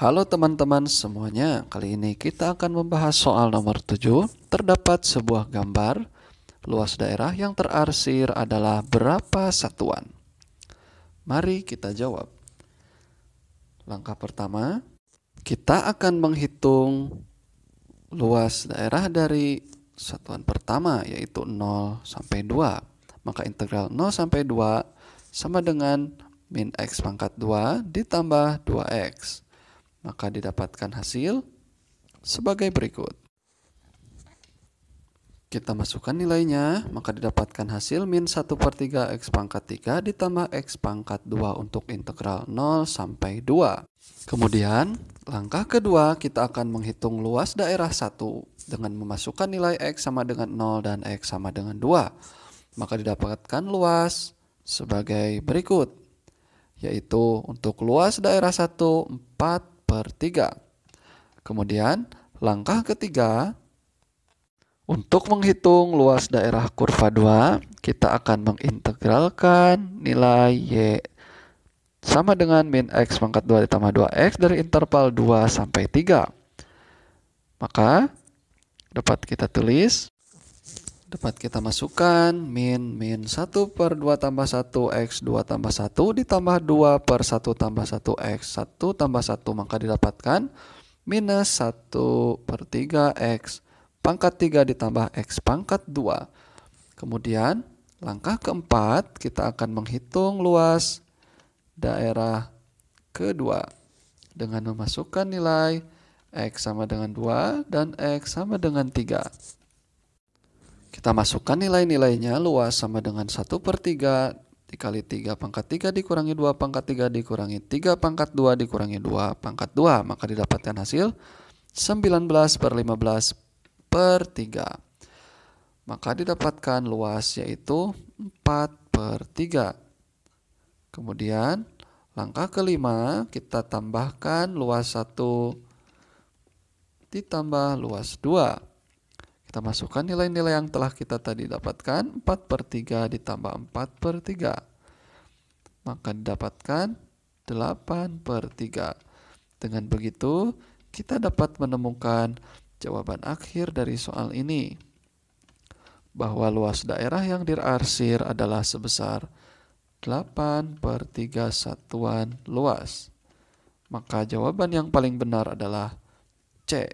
Halo teman-teman semuanya, kali ini kita akan membahas soal nomor 7. Terdapat sebuah gambar, luas daerah yang terarsir adalah berapa satuan? Mari kita jawab. Langkah pertama, kita akan menghitung luas daerah dari satuan pertama yaitu 0 sampai 2. Maka integral 0 sampai 2 sama dengan min x pangkat 2 ditambah 2x maka didapatkan hasil sebagai berikut. Kita masukkan nilainya, maka didapatkan hasil min 1 per 3 x pangkat 3 ditambah x pangkat 2 untuk integral 0 sampai 2. Kemudian, langkah kedua kita akan menghitung luas daerah 1 dengan memasukkan nilai x sama dengan 0 dan x sama dengan 2. Maka didapatkan luas sebagai berikut, yaitu untuk luas daerah 1, 4 per 3. Kemudian, langkah ketiga, untuk menghitung luas daerah kurva 2, kita akan mengintegralkan nilai Y sama dengan min X pangkat 2 ditambah 2X dari interval 2 sampai 3. Maka, dapat kita tulis Dapat kita masukkan min min 1 per 2 tambah 1 x 2 tambah 1 ditambah 2 per 1 tambah 1 x 1 tambah 1 maka didapatkan minus 1 per 3 x pangkat 3 ditambah x pangkat 2. Kemudian langkah keempat kita akan menghitung luas daerah kedua dengan memasukkan nilai x sama dengan 2 dan x sama dengan 3. Kita masukkan nilai-nilainya luas sama dengan 1 per 3 dikali 3 pangkat 3 dikurangi 2 pangkat 3 dikurangi 3 pangkat 2 dikurangi 2 pangkat 2. Maka didapatkan hasil 19 per 15 per 3. Maka didapatkan luas yaitu 4 per 3. Kemudian langkah kelima kita tambahkan luas 1 ditambah luas 2 kita masukkan nilai-nilai yang telah kita tadi dapatkan. 4 per 3 ditambah 4 per 3. Maka didapatkan 8 per 3. Dengan begitu, kita dapat menemukan jawaban akhir dari soal ini. Bahwa luas daerah yang diarsir adalah sebesar 8 per 3 satuan luas. Maka jawaban yang paling benar adalah C.